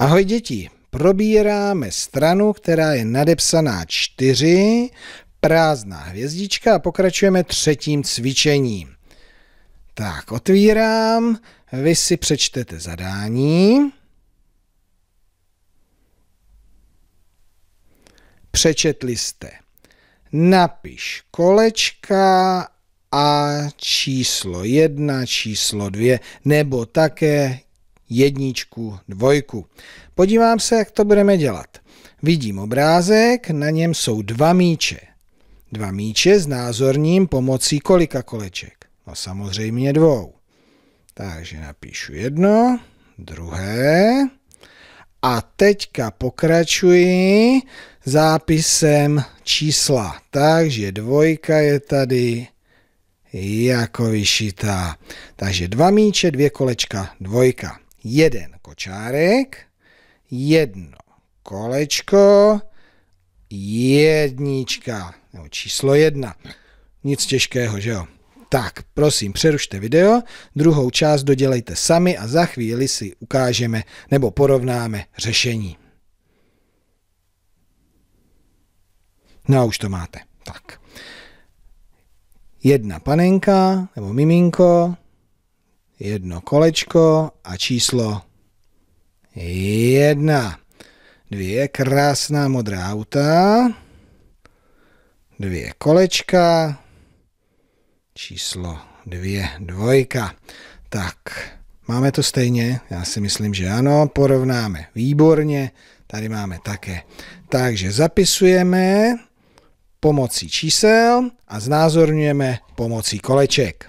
Ahoj děti, probíráme stranu, která je nadepsaná 4, prázdná hvězdička a pokračujeme třetím cvičením. Tak, otvírám, vy si přečtete zadání. Přečetli jste. Napiš kolečka a číslo jedna, číslo dvě, nebo také jedničku, dvojku. Podívám se, jak to budeme dělat. Vidím obrázek, na něm jsou dva míče. Dva míče s názorním pomocí kolika koleček? No samozřejmě dvou. Takže napíšu jedno, druhé a teďka pokračuji zápisem čísla. Takže dvojka je tady jako vyšitá. Takže dva míče, dvě kolečka, dvojka jeden kočárek, jedno kolečko, jednička, nebo číslo jedna. Nic těžkého, že jo? Tak, prosím, přerušte video, druhou část dodělejte sami a za chvíli si ukážeme nebo porovnáme řešení. No a už to máte. Tak. Jedna panenka nebo miminko, jedno kolečko a číslo jedna. Dvě krásná modrá auta, dvě kolečka, číslo dvě dvojka. Tak, máme to stejně? Já si myslím, že ano, porovnáme. Výborně, tady máme také. Takže zapisujeme pomocí čísel a znázorňujeme pomocí koleček.